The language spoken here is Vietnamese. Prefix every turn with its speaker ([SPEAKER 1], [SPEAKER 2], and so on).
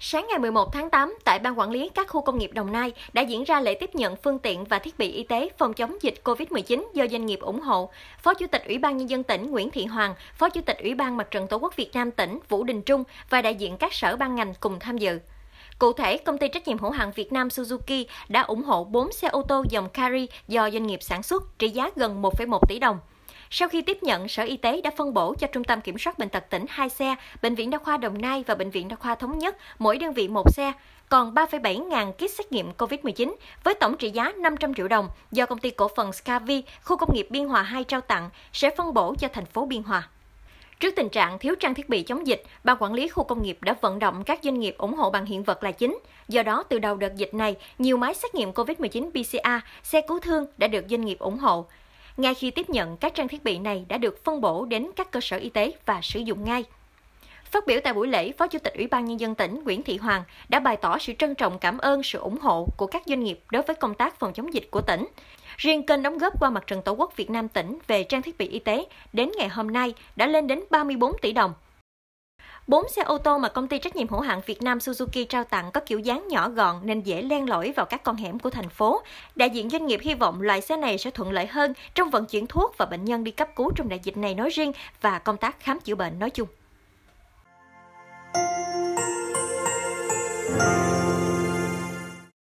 [SPEAKER 1] Sáng ngày 11 tháng 8, tại Ban Quản lý các khu công nghiệp Đồng Nai đã diễn ra lễ tiếp nhận phương tiện và thiết bị y tế phòng chống dịch COVID-19 do doanh nghiệp ủng hộ. Phó Chủ tịch Ủy ban Nhân dân tỉnh Nguyễn Thị Hoàng, Phó Chủ tịch Ủy ban Mặt trận Tổ quốc Việt Nam tỉnh Vũ Đình Trung và đại diện các sở ban ngành cùng tham dự. Cụ thể, công ty trách nhiệm hữu hạn Việt Nam Suzuki đã ủng hộ 4 xe ô tô dòng Carry do doanh nghiệp sản xuất trị giá gần 1,1 tỷ đồng. Sau khi tiếp nhận, Sở Y tế đã phân bổ cho Trung tâm Kiểm soát Bệnh tật tỉnh 2 xe, Bệnh viện Đa khoa Đồng Nai và Bệnh viện Đa khoa Thống Nhất, mỗi đơn vị một xe, còn 3,7 ngàn kit xét nghiệm COVID-19 với tổng trị giá 500 triệu đồng do công ty cổ phần Scavi, khu công nghiệp Biên Hòa 2 trao tặng sẽ phân bổ cho thành phố Biên Hòa. Trước tình trạng thiếu trang thiết bị chống dịch, ban quản lý khu công nghiệp đã vận động các doanh nghiệp ủng hộ bằng hiện vật là chính. Do đó, từ đầu đợt dịch này, nhiều máy xét nghiệm COVID-19 PCR, xe cứu thương đã được doanh nghiệp ủng hộ. Ngay khi tiếp nhận, các trang thiết bị này đã được phân bổ đến các cơ sở y tế và sử dụng ngay. Phát biểu tại buổi lễ, Phó Chủ tịch Ủy ban Nhân dân tỉnh Nguyễn Thị Hoàng đã bày tỏ sự trân trọng cảm ơn sự ủng hộ của các doanh nghiệp đối với công tác phòng chống dịch của tỉnh. Riêng kênh đóng góp qua mặt trận Tổ quốc Việt Nam tỉnh về trang thiết bị y tế đến ngày hôm nay đã lên đến 34 tỷ đồng, bốn xe ô tô mà công ty trách nhiệm hữu hạn Việt Nam Suzuki trao tặng có kiểu dáng nhỏ gọn nên dễ len lỏi vào các con hẻm của thành phố. Đại diện doanh nghiệp hy vọng loại xe này sẽ thuận lợi hơn trong vận chuyển thuốc và bệnh nhân đi cấp cứu trong đại dịch này nói riêng và công tác khám chữa bệnh nói chung.